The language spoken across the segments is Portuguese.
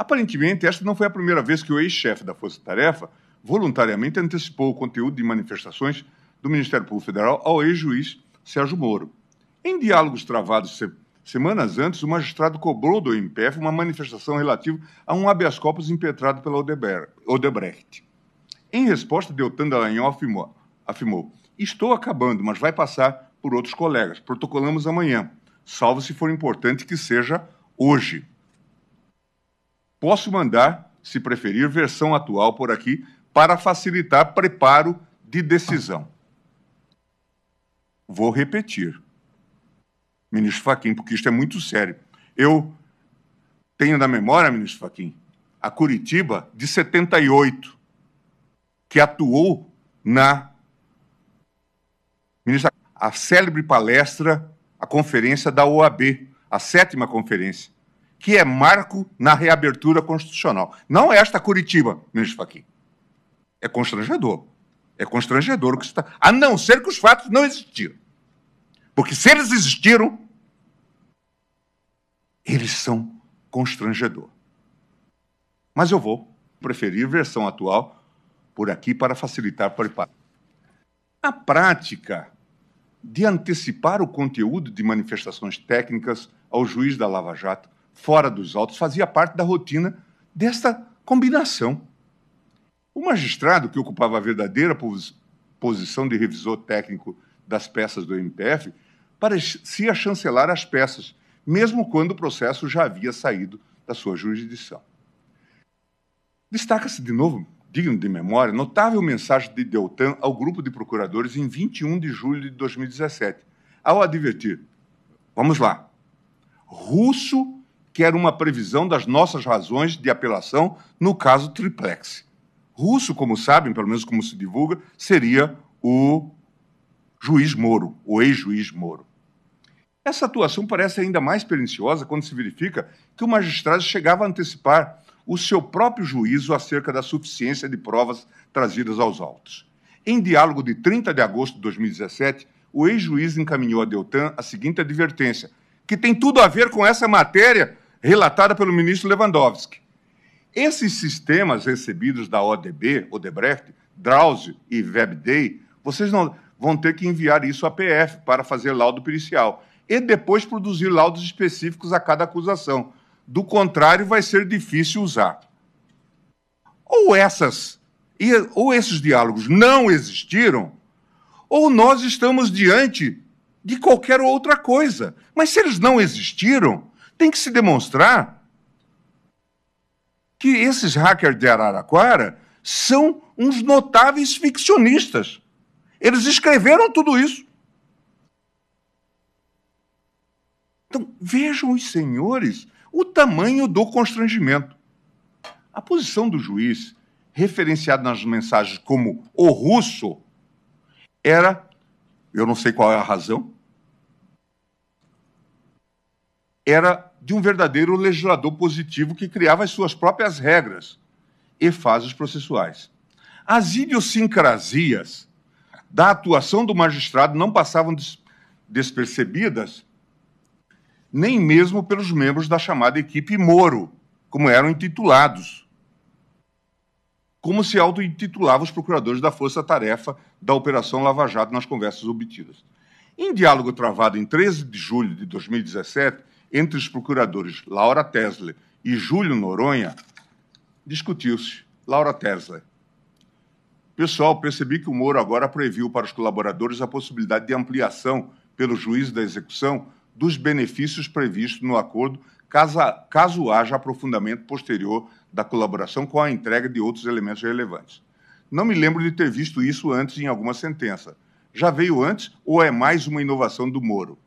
Aparentemente, esta não foi a primeira vez que o ex-chefe da Força Tarefa voluntariamente antecipou o conteúdo de manifestações do Ministério Público Federal ao ex-juiz Sérgio Moro. Em diálogos travados se semanas antes, o magistrado cobrou do MPF uma manifestação relativa a um habeas corpus impetrado pela Odebrecht. Em resposta, Deltan Dallagnol afirmou, afirmou, estou acabando, mas vai passar por outros colegas. Protocolamos amanhã, salvo se for importante que seja hoje. Posso mandar, se preferir, versão atual por aqui para facilitar preparo de decisão. Vou repetir. Ministro Faquim, porque isto é muito sério. Eu tenho na memória, ministro Faquim, a Curitiba de 78, que atuou na ministra, a célebre palestra, a conferência da OAB, a sétima conferência que é marco na reabertura constitucional. Não é esta Curitiba, ministro Fachin. É constrangedor. É constrangedor o que está. A não ser que os fatos não existiram. Porque se eles existiram, eles são constrangedor. Mas eu vou preferir versão atual por aqui para facilitar para preparar. A prática de antecipar o conteúdo de manifestações técnicas ao juiz da Lava Jato fora dos autos fazia parte da rotina desta combinação. O magistrado, que ocupava a verdadeira posição de revisor técnico das peças do MPF, parecia chancelar as peças, mesmo quando o processo já havia saído da sua jurisdição. Destaca-se de novo, digno de memória, notável mensagem de Deltan ao grupo de procuradores em 21 de julho de 2017, ao advertir: vamos lá, russo que era uma previsão das nossas razões de apelação no caso triplex. Russo, como sabem, pelo menos como se divulga, seria o juiz Moro, o ex-juiz Moro. Essa atuação parece ainda mais perniciosa quando se verifica que o magistrado chegava a antecipar o seu próprio juízo acerca da suficiência de provas trazidas aos autos. Em diálogo de 30 de agosto de 2017, o ex-juiz encaminhou a Deltan a seguinte advertência, que tem tudo a ver com essa matéria relatada pelo ministro Lewandowski. Esses sistemas recebidos da ODB, Odebrecht, Drauzio e Webday, vocês não vão ter que enviar isso à PF para fazer laudo pericial e depois produzir laudos específicos a cada acusação. Do contrário, vai ser difícil usar. Ou essas ou esses diálogos não existiram, ou nós estamos diante de qualquer outra coisa. Mas se eles não existiram, tem que se demonstrar que esses hackers de Araraquara são uns notáveis ficcionistas. Eles escreveram tudo isso. Então, vejam os senhores o tamanho do constrangimento. A posição do juiz, referenciada nas mensagens como o russo, era, eu não sei qual é a razão, era de um verdadeiro legislador positivo que criava as suas próprias regras e fases processuais. As idiosincrasias da atuação do magistrado não passavam despercebidas nem mesmo pelos membros da chamada equipe Moro, como eram intitulados. Como se auto-intitulavam os procuradores da Força Tarefa da Operação Lava Jato nas conversas obtidas. Em diálogo travado em 13 de julho de 2017, entre os procuradores Laura Tesla e Júlio Noronha, discutiu-se Laura Tesla. Pessoal, percebi que o Moro agora previu para os colaboradores a possibilidade de ampliação pelo juiz da execução dos benefícios previstos no acordo, caso, caso haja aprofundamento posterior da colaboração com a entrega de outros elementos relevantes. Não me lembro de ter visto isso antes em alguma sentença. Já veio antes ou é mais uma inovação do Moro?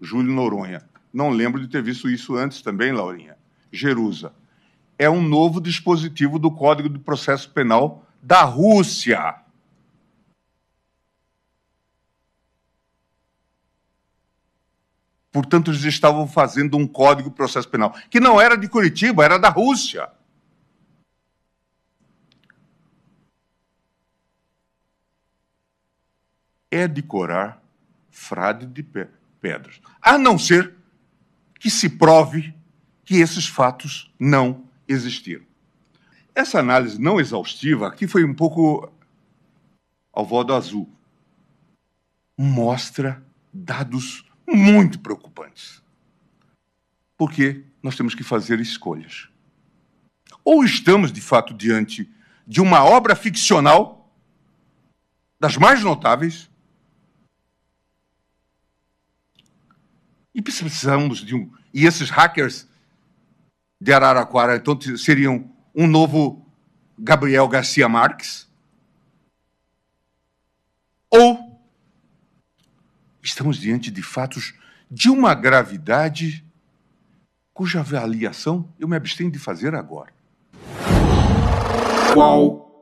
Júlio Noronha. Não lembro de ter visto isso antes também, Laurinha. Jerusa. É um novo dispositivo do Código de Processo Penal da Rússia. Portanto, eles estavam fazendo um código de processo penal, que não era de Curitiba, era da Rússia. É decorar frade de pedras. A não ser que se prove que esses fatos não existiram. Essa análise não exaustiva aqui foi um pouco ao do azul. Mostra dados muito preocupantes. Porque nós temos que fazer escolhas. Ou estamos, de fato, diante de uma obra ficcional das mais notáveis E precisamos de um. E esses hackers de Araraquara, então, seriam um novo Gabriel Garcia Marques? Ou estamos diante de fatos de uma gravidade cuja avaliação eu me abstenho de fazer agora? Qual